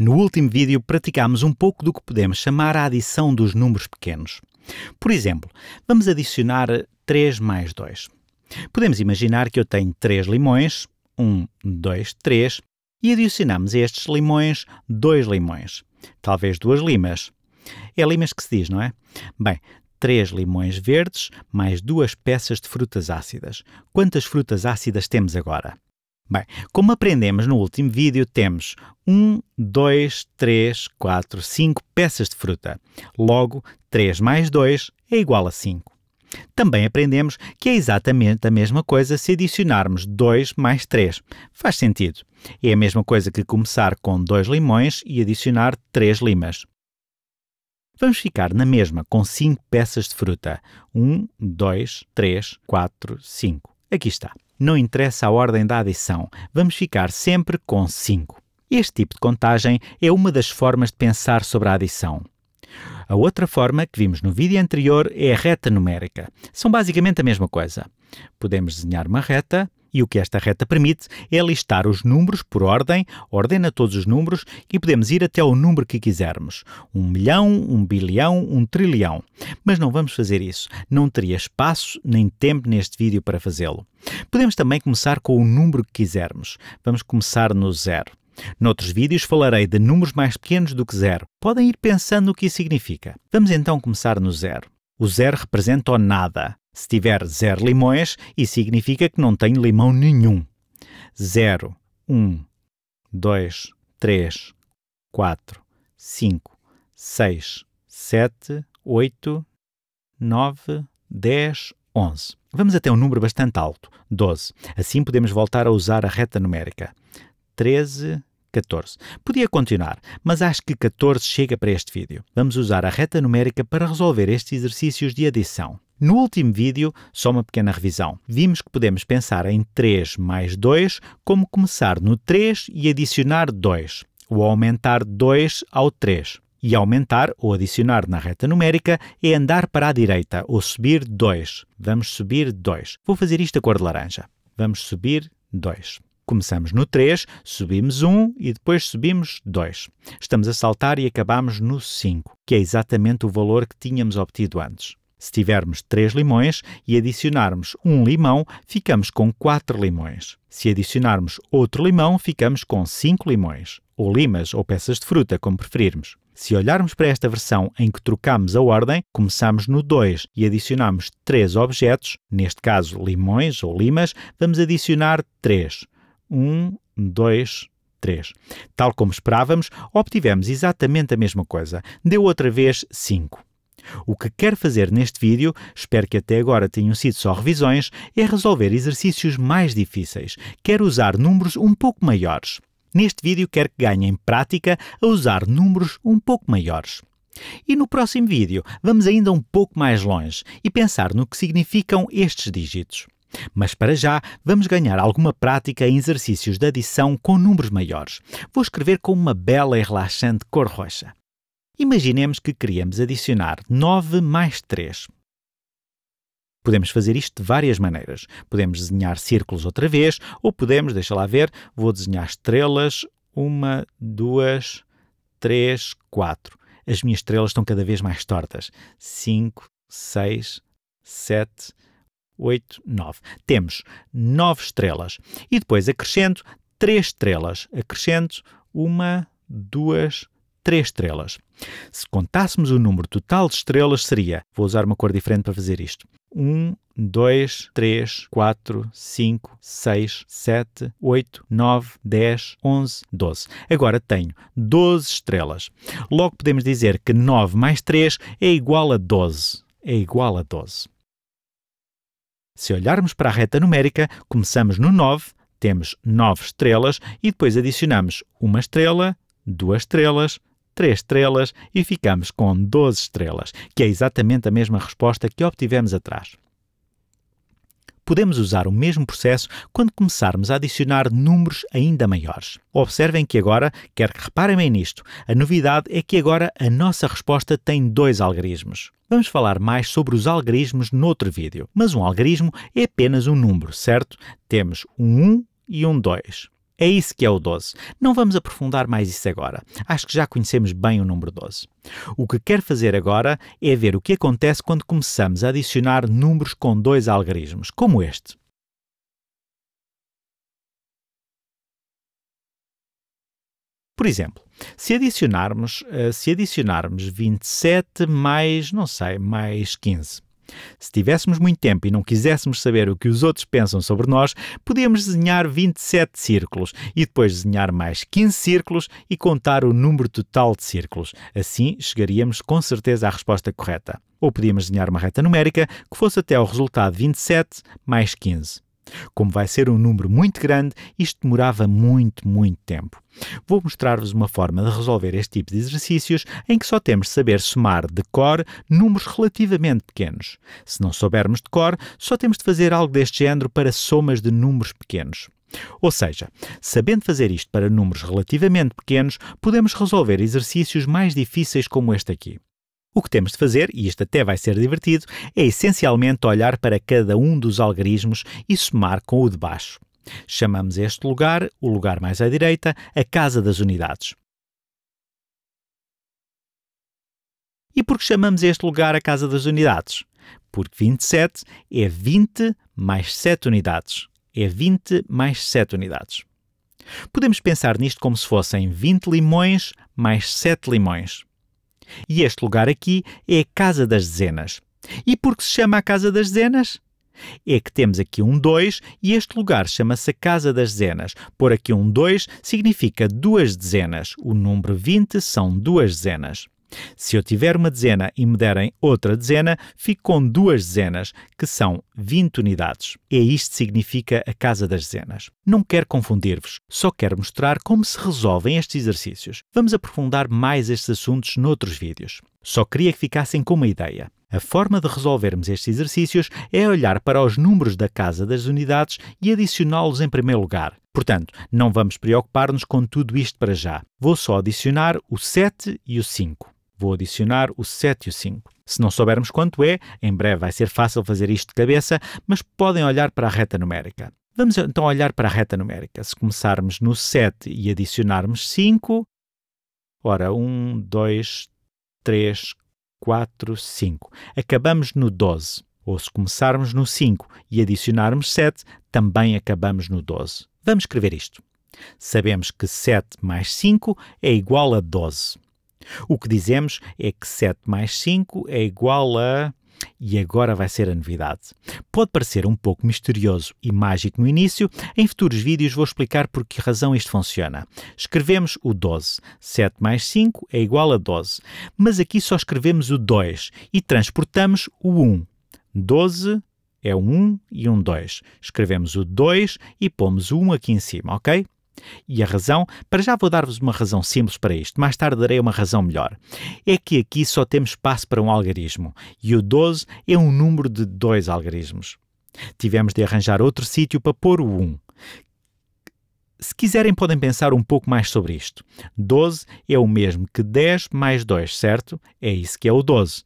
No último vídeo praticámos um pouco do que podemos chamar a adição dos números pequenos. Por exemplo, vamos adicionar 3 mais 2. Podemos imaginar que eu tenho 3 limões, 1, 2, 3, e adicionamos a estes limões 2 limões, talvez 2 limas. É limas que se diz, não é? Bem, 3 limões verdes mais 2 peças de frutas ácidas. Quantas frutas ácidas temos agora? Bem, como aprendemos no último vídeo, temos 1, 2, 3, 4, 5 peças de fruta. Logo, 3 mais 2 é igual a 5. Também aprendemos que é exatamente a mesma coisa se adicionarmos 2 mais 3. Faz sentido. É a mesma coisa que começar com 2 limões e adicionar 3 limas. Vamos ficar na mesma com 5 peças de fruta. 1, 2, 3, 4, 5. Aqui está. Não interessa a ordem da adição, vamos ficar sempre com 5. Este tipo de contagem é uma das formas de pensar sobre a adição. A outra forma que vimos no vídeo anterior é a reta numérica. São basicamente a mesma coisa. Podemos desenhar uma reta e o que esta reta permite é listar os números por ordem, ordena todos os números e podemos ir até o número que quisermos. Um milhão, um bilhão, um trilhão. Mas não vamos fazer isso. Não teria espaço nem tempo neste vídeo para fazê-lo. Podemos também começar com o número que quisermos. Vamos começar no zero. Noutros vídeos falarei de números mais pequenos do que zero. Podem ir pensando no que isso significa. Vamos então começar no zero. O zero representa o nada. Se tiver zero limões, isso significa que não tenho limão nenhum. 0, 1, 2, 3, 4, 5, 6, 7, 8, 9, 10, 11. Vamos até um número bastante alto, 12. Assim podemos voltar a usar a reta numérica. 13, 14. Podia continuar, mas acho que 14 chega para este vídeo. Vamos usar a reta numérica para resolver estes exercícios de adição. No último vídeo, só uma pequena revisão. Vimos que podemos pensar em 3 mais 2 como começar no 3 e adicionar 2, ou aumentar 2 ao 3. E aumentar ou adicionar na reta numérica é andar para a direita, ou subir 2. Vamos subir 2. Vou fazer isto a cor de laranja. Vamos subir 2. Começamos no 3, subimos 1 e depois subimos 2. Estamos a saltar e acabamos no 5, que é exatamente o valor que tínhamos obtido antes. Se tivermos 3 limões e adicionarmos um limão, ficamos com 4 limões. Se adicionarmos outro limão, ficamos com 5 limões, ou limas ou peças de fruta, como preferirmos. Se olharmos para esta versão em que trocamos a ordem, começamos no 2 e adicionamos 3 objetos, neste caso limões ou limas, vamos adicionar 3. 1, 2, 3. Tal como esperávamos, obtivemos exatamente a mesma coisa. Deu outra vez 5. O que quero fazer neste vídeo, espero que até agora tenham sido só revisões, é resolver exercícios mais difíceis. Quero usar números um pouco maiores. Neste vídeo quero que ganhem prática a usar números um pouco maiores. E no próximo vídeo vamos ainda um pouco mais longe e pensar no que significam estes dígitos. Mas para já vamos ganhar alguma prática em exercícios de adição com números maiores. Vou escrever com uma bela e relaxante cor roxa. Imaginemos que queríamos adicionar 9 mais 3. Podemos fazer isto de várias maneiras. Podemos desenhar círculos outra vez, ou podemos, deixa lá ver, vou desenhar estrelas, uma, duas, três, quatro. As minhas estrelas estão cada vez mais tortas. Cinco, seis, sete, oito, nove. Temos nove estrelas. E depois acrescento três estrelas. Acrescento uma, duas, 3. 3 estrelas. Se contássemos o número total de estrelas, seria. Vou usar uma cor diferente para fazer isto. 1, 2, 3, 4, 5, 6, 7, 8, 9, 10, 11, 12. Agora tenho 12 estrelas. Logo podemos dizer que 9 mais 3 é igual a 12. É igual a 12. Se olharmos para a reta numérica, começamos no 9, temos 9 estrelas e depois adicionamos uma estrela, duas estrelas, 3 estrelas e ficamos com 12 estrelas, que é exatamente a mesma resposta que obtivemos atrás. Podemos usar o mesmo processo quando começarmos a adicionar números ainda maiores. Observem que agora, quero que reparem bem nisto, a novidade é que agora a nossa resposta tem dois algarismos. Vamos falar mais sobre os algarismos noutro vídeo, mas um algarismo é apenas um número, certo? Temos um 1 e um 2. É isso que é o 12. Não vamos aprofundar mais isso agora. Acho que já conhecemos bem o número 12. O que quero fazer agora é ver o que acontece quando começamos a adicionar números com dois algarismos, como este. Por exemplo, se adicionarmos, eh, se adicionarmos 27 mais, não sei, mais 15, se tivéssemos muito tempo e não quiséssemos saber o que os outros pensam sobre nós, podíamos desenhar 27 círculos e depois desenhar mais 15 círculos e contar o número total de círculos. Assim, chegaríamos com certeza à resposta correta. Ou podíamos desenhar uma reta numérica que fosse até o resultado 27 mais 15. Como vai ser um número muito grande, isto demorava muito, muito tempo. Vou mostrar-vos uma forma de resolver este tipo de exercícios em que só temos de saber somar de cor números relativamente pequenos. Se não soubermos de cor, só temos de fazer algo deste género para somas de números pequenos. Ou seja, sabendo fazer isto para números relativamente pequenos, podemos resolver exercícios mais difíceis como este aqui. O que temos de fazer, e isto até vai ser divertido, é essencialmente olhar para cada um dos algarismos e somar com o de baixo. Chamamos este lugar, o lugar mais à direita, a casa das unidades. E por que chamamos este lugar a casa das unidades? Porque 27 é 20 mais 7 unidades. É 20 mais 7 unidades. Podemos pensar nisto como se fossem 20 limões mais 7 limões. E este lugar aqui é a Casa das Dezenas. E por que se chama a Casa das Dezenas? É que temos aqui um 2 e este lugar chama-se Casa das Dezenas. Por aqui um 2 significa duas dezenas. O número 20 são duas dezenas. Se eu tiver uma dezena e me derem outra dezena, fico com duas dezenas, que são 20 unidades. E isto significa a casa das dezenas. Não quero confundir-vos, só quero mostrar como se resolvem estes exercícios. Vamos aprofundar mais estes assuntos noutros vídeos. Só queria que ficassem com uma ideia. A forma de resolvermos estes exercícios é olhar para os números da casa das unidades e adicioná-los em primeiro lugar. Portanto, não vamos preocupar-nos com tudo isto para já. Vou só adicionar o 7 e o 5. Vou adicionar o 7 e o 5. Se não soubermos quanto é, em breve vai ser fácil fazer isto de cabeça, mas podem olhar para a reta numérica. Vamos então olhar para a reta numérica. Se começarmos no 7 e adicionarmos 5, ora, 1, 2, 3, 4, 5. Acabamos no 12. Ou se começarmos no 5 e adicionarmos 7, também acabamos no 12. Vamos escrever isto. Sabemos que 7 mais 5 é igual a 12. O que dizemos é que 7 mais 5 é igual a. E agora vai ser a novidade. Pode parecer um pouco misterioso e mágico no início, em futuros vídeos vou explicar por que razão isto funciona. Escrevemos o 12. 7 mais 5 é igual a 12. Mas aqui só escrevemos o 2 e transportamos o 1. 12 é um 1 e um 2. Escrevemos o 2 e pomos o 1 aqui em cima, ok? E a razão, para já vou dar-vos uma razão simples para isto, mais tarde darei uma razão melhor. É que aqui só temos espaço para um algarismo, e o 12 é um número de dois algarismos. Tivemos de arranjar outro sítio para pôr o 1. Se quiserem, podem pensar um pouco mais sobre isto. 12 é o mesmo que 10 mais 2, certo? É isso que é o 12.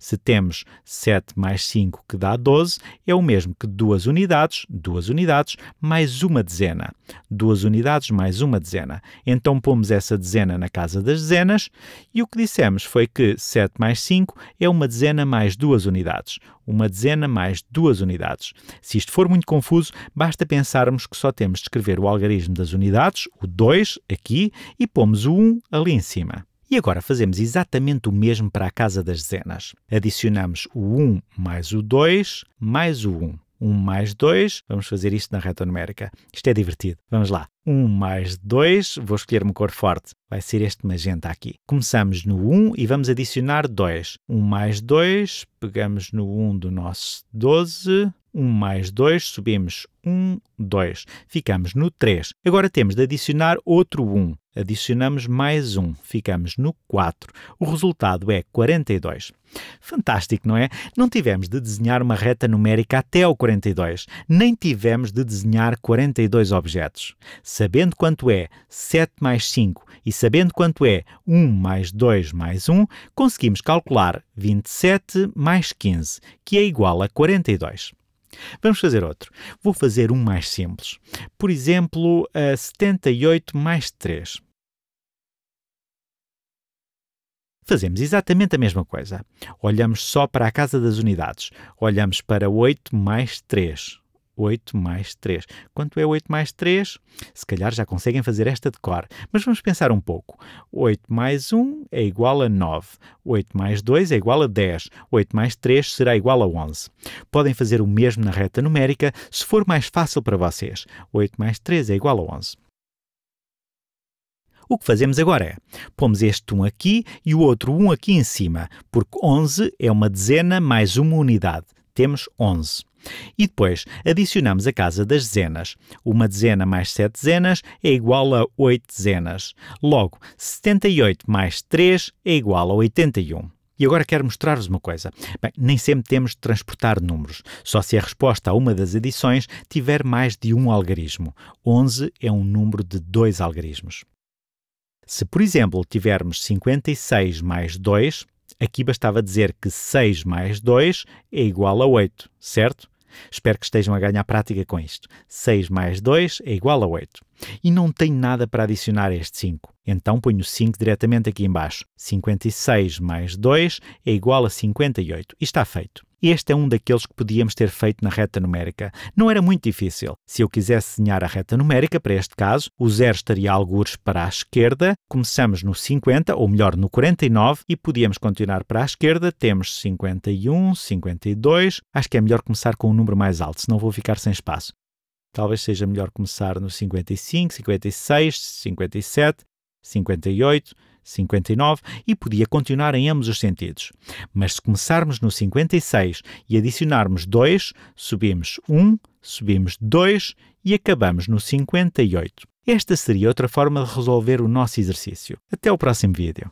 Se temos 7 mais 5, que dá 12, é o mesmo que 2 unidades, 2 unidades, mais uma dezena. 2 unidades mais uma dezena. Então pomos essa dezena na casa das dezenas e o que dissemos foi que 7 mais 5 é uma dezena mais duas unidades. Uma dezena mais duas unidades. Se isto for muito confuso, basta pensarmos que só temos de escrever o algarismo das unidades, o 2, aqui, e pomos o 1 ali em cima. E agora fazemos exatamente o mesmo para a casa das dezenas. Adicionamos o 1 mais o 2 mais o 1. 1 mais 2, vamos fazer isto na reta numérica. Isto é divertido. Vamos lá. 1 mais 2, vou escolher uma cor forte. Vai ser este magenta aqui. Começamos no 1 e vamos adicionar 2. 1 mais 2, pegamos no 1 do nosso 12. 1 mais 2, subimos 1, 2. Ficamos no 3. Agora temos de adicionar outro 1 adicionamos mais um, ficamos no 4. O resultado é 42. Fantástico, não é? Não tivemos de desenhar uma reta numérica até ao 42, nem tivemos de desenhar 42 objetos. Sabendo quanto é 7 mais 5 e sabendo quanto é 1 mais 2 mais 1, conseguimos calcular 27 mais 15, que é igual a 42. Vamos fazer outro. Vou fazer um mais simples. Por exemplo, 78 mais 3. Fazemos exatamente a mesma coisa. Olhamos só para a casa das unidades. Olhamos para 8 mais 3. 8 mais 3. Quanto é 8 mais 3? Se calhar já conseguem fazer esta de cor, mas vamos pensar um pouco. 8 mais 1 é igual a 9, 8 mais 2 é igual a 10, 8 mais 3 será igual a 11. Podem fazer o mesmo na reta numérica se for mais fácil para vocês. 8 mais 3 é igual a 11. O que fazemos agora é, pomos este 1 aqui e o outro 1 aqui em cima, porque 11 é uma dezena mais uma unidade. Temos 11. E depois adicionamos a casa das dezenas. Uma dezena mais sete dezenas é igual a oito dezenas. Logo, 78 mais 3 é igual a 81. E agora quero mostrar-vos uma coisa. Bem, nem sempre temos de transportar números, só se a resposta a uma das adições tiver mais de um algarismo. 11 é um número de dois algarismos. Se, por exemplo, tivermos 56 mais 2, Aqui bastava dizer que 6 mais 2 é igual a 8, certo? Espero que estejam a ganhar prática com isto. 6 mais 2 é igual a 8. E não tenho nada para adicionar a este 5. Então ponho 5 diretamente aqui embaixo. 56 mais 2 é igual a 58. E está feito. Este é um daqueles que podíamos ter feito na reta numérica. Não era muito difícil. Se eu quisesse desenhar a reta numérica, para este caso, o zero estaria algures para a esquerda, começamos no 50, ou melhor, no 49, e podíamos continuar para a esquerda, temos 51, 52, acho que é melhor começar com um número mais alto, senão vou ficar sem espaço. Talvez seja melhor começar no 55, 56, 57, 58, 59, e podia continuar em ambos os sentidos. Mas se começarmos no 56 e adicionarmos 2, subimos 1, subimos 2 e acabamos no 58. Esta seria outra forma de resolver o nosso exercício. Até o próximo vídeo.